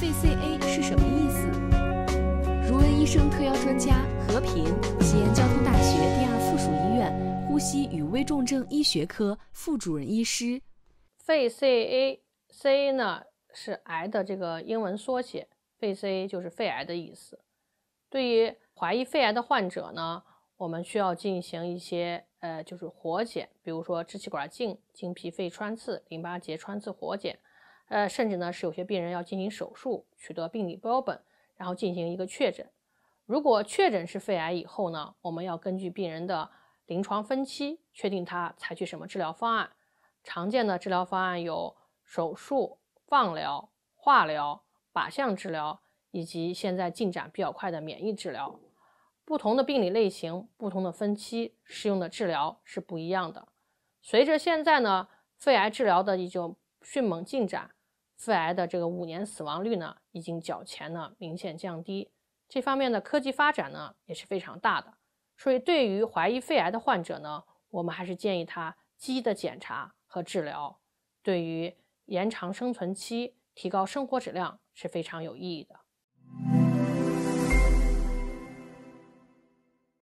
肺 C A 是什么意思？如恩医生特邀专家和平，西安交通大学第二附属医院呼吸与危重症医学科副主任医师。肺 C A C a 呢是癌的这个英文缩写，肺 C A 就是肺癌的意思。对于怀疑肺癌的患者呢，我们需要进行一些呃，就是活检，比如说支气管镜、经皮肺穿刺、淋巴结穿刺活检。呃，甚至呢是有些病人要进行手术，取得病理标本，然后进行一个确诊。如果确诊是肺癌以后呢，我们要根据病人的临床分期，确定他采取什么治疗方案。常见的治疗方案有手术、放疗、化疗、靶向治疗，以及现在进展比较快的免疫治疗。不同的病理类型、不同的分期，适用的治疗是不一样的。随着现在呢，肺癌治疗的一种迅猛进展。肺癌的这个五年死亡率呢，已经较前呢明显降低，这方面的科技发展呢也是非常大的。所以，对于怀疑肺癌的患者呢，我们还是建议他积极的检查和治疗，对于延长生存期、提高生活质量是非常有意义的。